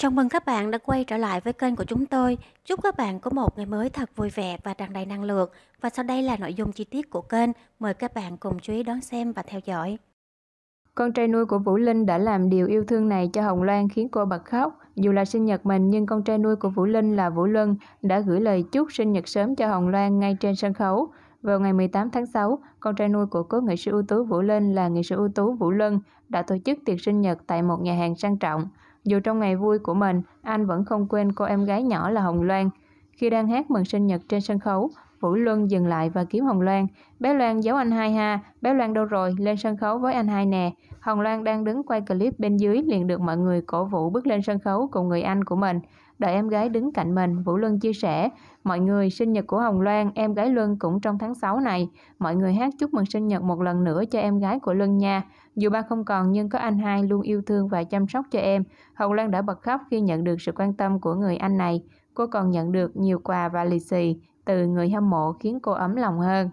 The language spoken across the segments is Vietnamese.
Chào mừng các bạn đã quay trở lại với kênh của chúng tôi. Chúc các bạn có một ngày mới thật vui vẻ và tràn đầy năng lượng. Và sau đây là nội dung chi tiết của kênh. Mời các bạn cùng chú ý đón xem và theo dõi. Con trai nuôi của Vũ Linh đã làm điều yêu thương này cho Hồng Loan khiến cô bật khóc. Dù là sinh nhật mình nhưng con trai nuôi của Vũ Linh là Vũ Luân đã gửi lời chúc sinh nhật sớm cho Hồng Loan ngay trên sân khấu. Vào ngày 18 tháng 6, con trai nuôi của cố nghệ sĩ ưu tú Vũ Linh là nghệ sĩ ưu tú Vũ Luân đã tổ chức tiệc sinh nhật tại một nhà hàng sang trọng. Dù trong ngày vui của mình, anh vẫn không quên cô em gái nhỏ là Hồng Loan. Khi đang hát mừng sinh nhật trên sân khấu, Vũ Luân dừng lại và kiếm Hồng Loan. Bé Loan giấu anh hai ha, bé Loan đâu rồi, lên sân khấu với anh hai nè. Hồng Loan đang đứng quay clip bên dưới liền được mọi người cổ vũ bước lên sân khấu cùng người anh của mình đợi em gái đứng cạnh mình, Vũ Luân chia sẻ. Mọi người, sinh nhật của Hồng Loan, em gái Luân cũng trong tháng 6 này. Mọi người hát chúc mừng sinh nhật một lần nữa cho em gái của Luân nha. Dù ba không còn nhưng có anh hai luôn yêu thương và chăm sóc cho em. Hồng Loan đã bật khóc khi nhận được sự quan tâm của người anh này. Cô còn nhận được nhiều quà và lì xì từ người hâm mộ khiến cô ấm lòng hơn.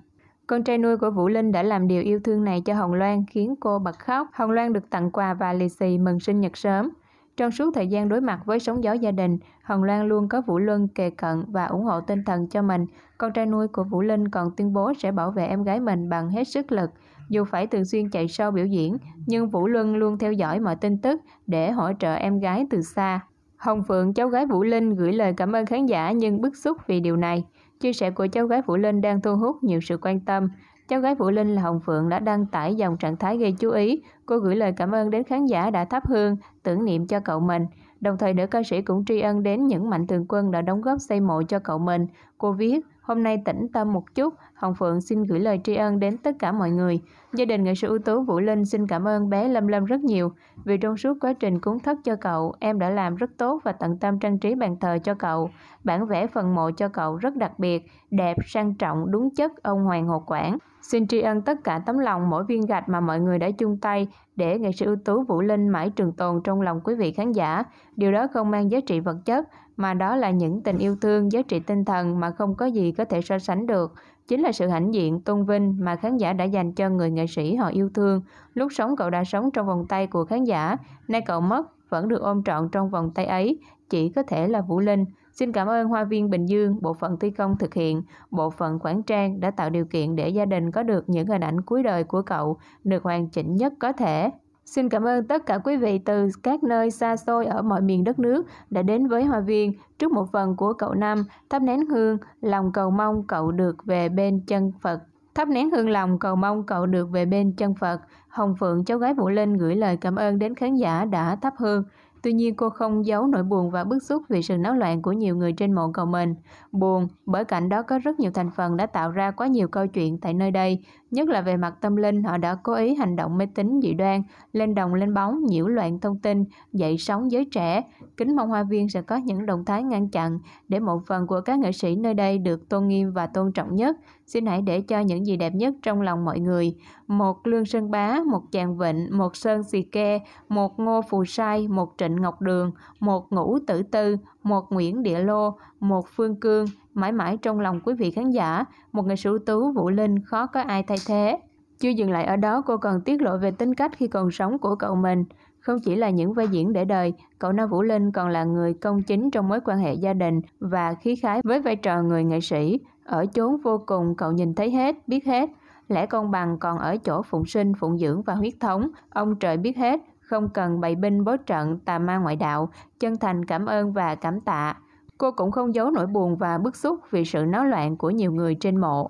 Con trai nuôi của Vũ Linh đã làm điều yêu thương này cho Hồng Loan khiến cô bật khóc. Hồng Loan được tặng quà và lì xì mừng sinh nhật sớm. Trong suốt thời gian đối mặt với sóng gió gia đình, Hồng Loan luôn có Vũ Luân kề cận và ủng hộ tinh thần cho mình. Con trai nuôi của Vũ Linh còn tuyên bố sẽ bảo vệ em gái mình bằng hết sức lực. Dù phải thường xuyên chạy show biểu diễn, nhưng Vũ Luân luôn theo dõi mọi tin tức để hỗ trợ em gái từ xa. Hồng Phượng, cháu gái Vũ Linh gửi lời cảm ơn khán giả nhưng bức xúc vì điều này. Chia sẻ của cháu gái Vũ Linh đang thu hút nhiều sự quan tâm. Cháu gái Vũ Linh là Hồng Phượng đã đăng tải dòng trạng thái gây chú ý. Cô gửi lời cảm ơn đến khán giả đã thắp hương, tưởng niệm cho cậu mình. Đồng thời nữ ca sĩ cũng tri ân đến những mạnh thường quân đã đóng góp xây mộ cho cậu mình. Cô viết, hôm nay tĩnh tâm một chút, Hồng Phượng xin gửi lời tri ân đến tất cả mọi người. Gia đình nghệ sĩ ưu tú Vũ Linh xin cảm ơn bé Lâm Lâm rất nhiều, vì trong suốt quá trình cúng thất cho cậu, em đã làm rất tốt và tận tâm trang trí bàn thờ cho cậu. Bản vẽ phần mộ cho cậu rất đặc biệt, đẹp, sang trọng, đúng chất ông Hoàng Hồ Quảng. Xin tri ân tất cả tấm lòng mỗi viên gạch mà mọi người đã chung tay để nghệ sĩ ưu tú Vũ Linh mãi trường tồn trong lòng quý vị khán giả điều đó không mang giá trị vật chất mà đó là những tình yêu thương giá trị tinh thần mà không có gì có thể so sánh được chính là sự hãnh diện tôn vinh mà khán giả đã dành cho người nghệ sĩ họ yêu thương lúc sống cậu đã sống trong vòng tay của khán giả nay cậu mất vẫn được ôm trọn trong vòng tay ấy chỉ có thể là vũ linh Xin cảm ơn Hoa viên Bình Dương, bộ phận thi công thực hiện, bộ phận quản trang đã tạo điều kiện để gia đình có được những hình ảnh cuối đời của cậu được hoàn chỉnh nhất có thể. Xin cảm ơn tất cả quý vị từ các nơi xa xôi ở mọi miền đất nước đã đến với hòa Viên trước một phần của cậu Năm thắp nén hương, lòng cầu mong cậu được về bên chân Phật. Thắp nén hương lòng cầu mong cậu được về bên chân Phật. Hồng Phượng cháu gái Vũ Linh gửi lời cảm ơn đến khán giả đã thắp hương. Tuy nhiên cô không giấu nỗi buồn và bức xúc vì sự náo loạn của nhiều người trên mộ cầu mình. Buồn bởi cảnh đó có rất nhiều thành phần đã tạo ra quá nhiều câu chuyện tại nơi đây, nhất là về mặt tâm linh họ đã cố ý hành động mê tín dị đoan, lên đồng lên bóng, nhiễu loạn thông tin, dậy sóng giới trẻ. Kính mong Hoa Viên sẽ có những động thái ngăn chặn để một phần của các nghệ sĩ nơi đây được tôn nghiêm và tôn trọng nhất. Xin hãy để cho những gì đẹp nhất trong lòng mọi người. Một Lương Sơn Bá, một Chàng Vịnh, một Sơn Xì Kê, một Ngô Phù Sai, một Trịnh Ngọc Đường, một Ngũ Tử Tư, một Nguyễn Địa Lô, một Phương Cương, mãi mãi trong lòng quý vị khán giả, một người sưu tú Vũ Linh khó có ai thay thế. Chưa dừng lại ở đó, cô còn tiết lộ về tính cách khi còn sống của cậu mình. Không chỉ là những vai diễn để đời, cậu Na Vũ Linh còn là người công chính trong mối quan hệ gia đình và khí khái với vai trò người nghệ sĩ. Ở chốn vô cùng, cậu nhìn thấy hết, biết hết. Lẽ công bằng còn ở chỗ phụng sinh, phụng dưỡng và huyết thống. Ông trời biết hết, không cần bày binh bố trận, tà ma ngoại đạo, chân thành cảm ơn và cảm tạ. Cô cũng không giấu nỗi buồn và bức xúc vì sự náo loạn của nhiều người trên mộ.